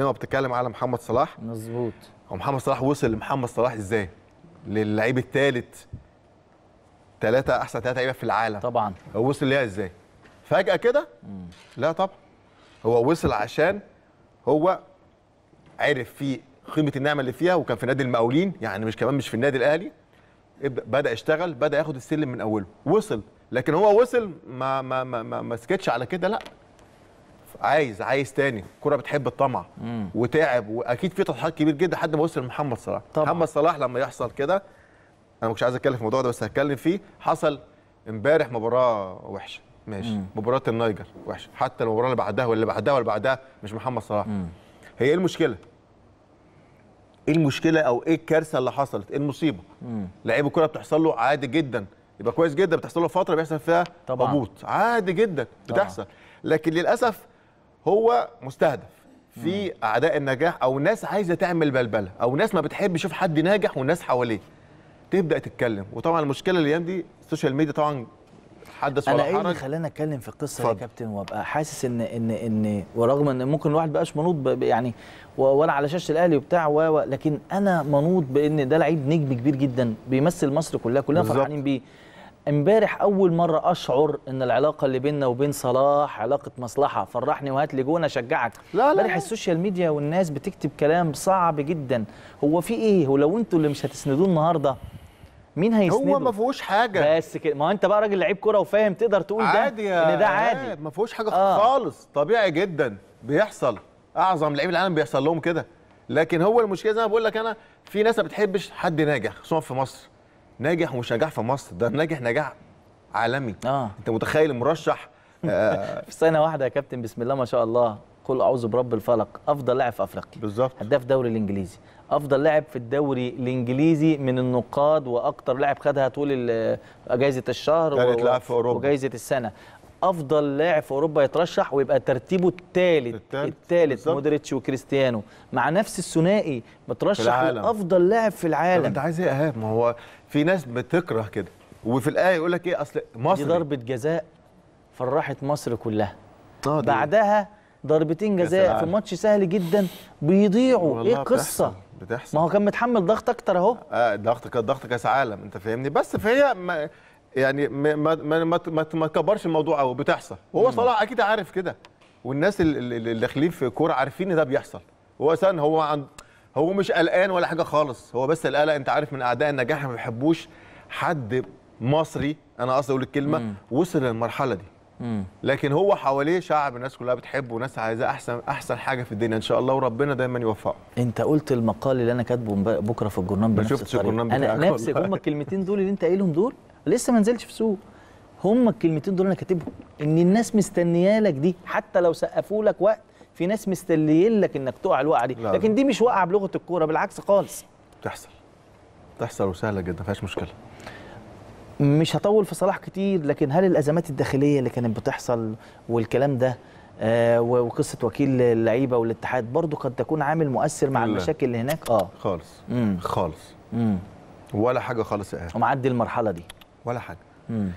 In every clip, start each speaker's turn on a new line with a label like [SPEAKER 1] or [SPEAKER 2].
[SPEAKER 1] دايما بتتكلم على محمد صلاح مظبوط هو محمد صلاح وصل لمحمد صلاح ازاي؟ للعيب الثالث ثلاثة أحسن ثلاثة لعيبة في العالم طبعا هو وصل ليها ازاي؟ فجأة كده؟ لا طبعا هو وصل عشان هو عرف في قيمة النعمة اللي فيها وكان في نادي المقاولين يعني مش كمان مش في النادي الأهلي بدأ يشتغل بدأ ياخد السلم من أوله وصل لكن هو وصل ما ما ما ما سكتش على كده لا عايز عايز تاني الكوره بتحب الطمع مم. وتعب واكيد في تضحيات كبير جدا لحد ما وصل لمحمد صلاح طبعا. محمد صلاح لما يحصل كده انا ما كنتش عايز اتكلم في الموضوع ده بس هتكلم فيه حصل امبارح مباراه وحشه ماشي مم. مباراه النايجر وحشه حتى المباراه اللي بعدها واللي بعدها واللي بعدها مش محمد صلاح مم. هي ايه المشكله ايه المشكله او ايه الكارثه اللي حصلت ايه المصيبه لعيب الكوره بتحصل له عادي جدا يبقى كويس جدا بتحصل له فتره بيحصل فيها هبوط عادي جدا بتحصل طبعا. لكن للاسف هو مستهدف في اعداء النجاح او ناس عايزه تعمل بلبله او ناس ما بتحبش يشوف حد ناجح والناس حواليه تبدا تتكلم وطبعا المشكله الايام دي السوشيال ميديا طبعا حدث ولا انا ايه
[SPEAKER 2] خلاني اتكلم في القصه فضل. يا كابتن وابقى حاسس ان ان ان ورغم ان ممكن الواحد بقاش منوط يعني ولا على شاشه الاهلي وبتاع و لكن انا منوط بان ده لعيب نجم كبير جدا بيمثل مصر كلها كلنا فرحانين بيه امبارح اول مره اشعر ان العلاقه اللي بيننا وبين صلاح علاقه مصلحه فرحني وهات لي جون اشجعك لا لا امبارح السوشيال ميديا والناس بتكتب كلام صعب جدا هو في ايه ولو انتوا اللي مش هتسندوه النهارده مين هيسنده هو ما فيهوش حاجه بس كده ما انت بقى راجل لعيب كوره وفاهم تقدر تقول ده عادي ان ده عادي
[SPEAKER 1] ما فيهوش حاجه آه. خالص طبيعي جدا بيحصل اعظم لعيب العالم بيحصل لهم كده لكن هو المشكله زي ما بقول لك انا في ناس ما بتحبش حد ناجح خصوصا في مصر
[SPEAKER 2] ناجح ومش نجاح في مصر ده ناجح نجاح عالمي آه. انت متخيل مرشح في سنه واحده يا كابتن بسم الله ما شاء الله قل اعوذ برب الفلق افضل لاعب في افريقيا بالظبط هداف دوري الانجليزي افضل لاعب في الدوري الانجليزي من النقاد واكتر لاعب خدها طول جائزه الشهر و... لاعب في اوروبا وجائزه السنه افضل لاعب في اوروبا يترشح ويبقى ترتيبه الثالث الثالث مودريتش وكريستيانو مع نفس الثنائي مترشح افضل
[SPEAKER 1] لاعب في العالم انت عايز ايه يا ما هو في ناس بتكره كده وفي الايه يقول لك ايه اصل مصر دي ضربه جزاء
[SPEAKER 2] فرحت مصر كلها طيب. بعدها ضربتين جزاء في ماتش سهل جدا بيضيعوا ايه القصه بتحصل ما هو كان متحمل ضغط اكتر اهو
[SPEAKER 1] اه ضغط ضغط كاس عالم انت فاهمني بس فهي ما يعني ما ما ما ما تكبرش الموضوع قوي بتحصل وهو صلاح اكيد عارف كده والناس اللي داخلين في الكوره عارفين ان ده بيحصل هو اصلا هو عن هو مش قلقان ولا حاجه خالص هو بس القلق انت عارف من اعداء النجاح ما بيحبوش حد مصري انا قصدي اقول الكلمه مم. وصل للمرحله دي مم. لكن هو حواليه شعب الناس كلها بتحبه وناس عايزاه احسن احسن حاجه في الدنيا ان شاء الله
[SPEAKER 2] وربنا دايما يوفقه انت قلت المقال اللي انا كاتبه بكره في الجورنال بنفس الجورنال انا نفس هم الكلمتين دول اللي انت قايلهم دول لسه ما نزلش في سوق هم الكلمتين دول انا كاتبهم ان الناس مستنيه لك دي حتى لو سقفوا لك وقت في ناس مستنيين لك انك تقع الوقعه دي لا لكن دي مش وقعه بلغه الكوره بالعكس خالص بتحصل بتحصل وسهله جدا ما فيهاش مشكله مش هطول في صلاح كتير لكن هل الازمات الداخليه اللي كانت بتحصل والكلام ده آه وقصه وكيل اللعيبه والاتحاد برضو قد تكون عامل مؤثر مع لا. المشاكل اللي هناك اه خالص
[SPEAKER 1] مم. خالص مم. ولا حاجه خالص يا آه. ومعدي المرحله دي ولا حاجه مم.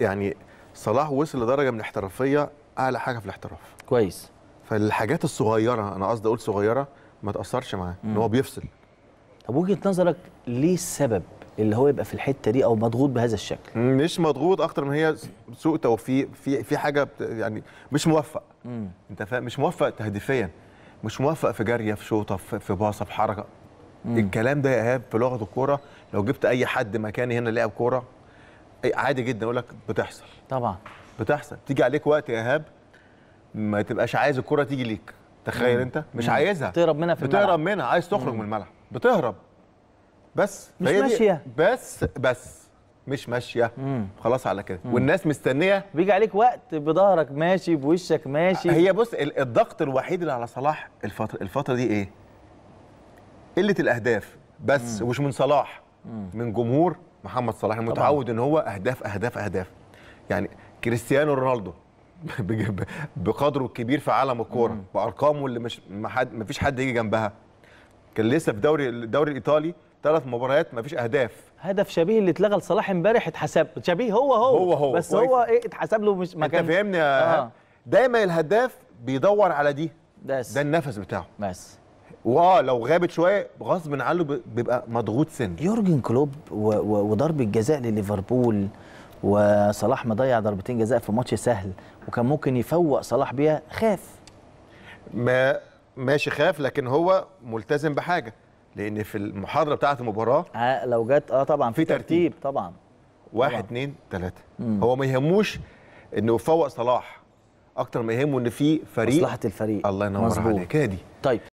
[SPEAKER 1] يعني صلاح وصل لدرجه من الاحترافيه اعلى حاجه في الاحتراف كويس فالحاجات الصغيره انا قصدي اقول صغيره ما تاثرش
[SPEAKER 2] معاه ان هو بيفصل طب وجهه نظرك ليه السبب اللي هو يبقى في الحته دي او مضغوط بهذا الشكل
[SPEAKER 1] مش مضغوط اكتر ما هي سوء توفيق في في حاجه يعني مش موفق مم. انت فاهم مش موفق تهديفيا مش موفق في جاريه في شوطه في باصه في حركه مم. الكلام ده يا ايهاب في لغه الكوره لو جبت اي حد مكاني هنا لعب كوره إيه، عادي جدا اقول لك بتحصل طبعا بتحصل تيجي عليك وقت يا ايهاب ما تبقاش عايز الكره تيجي ليك تخيل مم. انت مش مم. عايزها بتهرب منها في بتهرب الملعب بتهرب منها عايز تخرج مم. من الملعب بتهرب بس مش ماشيه بس بس مش ماشيه مم. خلاص على كده والناس مستنيه بيجي عليك وقت بظهرك ماشي بوشك ماشي هي بص الضغط الوحيد اللي على صلاح الفتره الفتره دي ايه قله الاهداف بس مم. ومش من صلاح مم. من جمهور محمد صلاح متعود ان هو اهداف اهداف اهداف يعني كريستيانو رونالدو بقدره الكبير في عالم الكوره بارقامه اللي مش ما حد ما فيش حد يجي جنبها كان لسه في دوري الدوري الايطالي ثلاث مباريات ما فيش اهداف
[SPEAKER 2] هدف شبيه اللي اتلغى لصلاح امبارح اتحسب شبيه هو هو هو هو بس هو,
[SPEAKER 1] ايه اتحسب له مش ما انت فاهمني آه. دايما الهداف بيدور على دي بس ده النفس بتاعه بس
[SPEAKER 2] واه لو غابت شويه غصب عنه بيبقى مضغوط سن يورجن كلوب وضرب الجزاء لليفربول وصلاح مضيع ضربتين جزاء في ماتش سهل وكان ممكن يفوق صلاح بيها
[SPEAKER 1] خاف ما ماشي خاف لكن هو ملتزم بحاجه لان في المحاضره بتاعه المباراه آه لو جت اه طبعا في ترتيب, ترتيب طبعا واحد اثنين ثلاثة هو ما يهموش انه يفوق صلاح اكتر ما يهمه ان في فريق مصلحه الفريق الله ينور عليك كده دي طيب